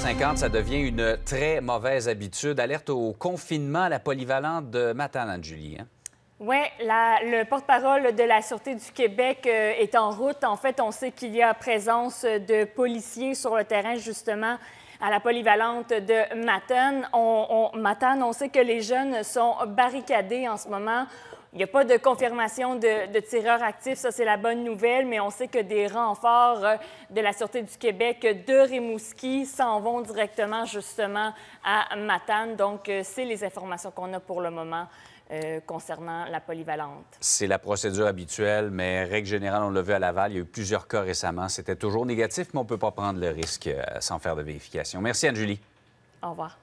50, ça devient une très mauvaise habitude. Alerte au confinement, à la polyvalente de Matane, Julie. Hein? Oui, le porte-parole de la Sûreté du Québec euh, est en route. En fait, on sait qu'il y a présence de policiers sur le terrain, justement, à la polyvalente de Matane. On, Matane, on sait que les jeunes sont barricadés en ce moment il n'y a pas de confirmation de, tireur actif, ça c'est la bonne nouvelle, mais on sait que des renforts euh, de la Sûreté du Québec de Rimouski s'en vont directement justement à Matane. Donc, euh, c'est les informations qu'on a pour le moment. Euh, concernant la polyvalente. C'est la procédure habituelle, mais règle générale, on l'a vu à Laval, il y a eu plusieurs cas récemment. C'était toujours négatif, mais on ne peut pas prendre le risque sans faire de vérification. Merci, Anne-Julie. Au revoir.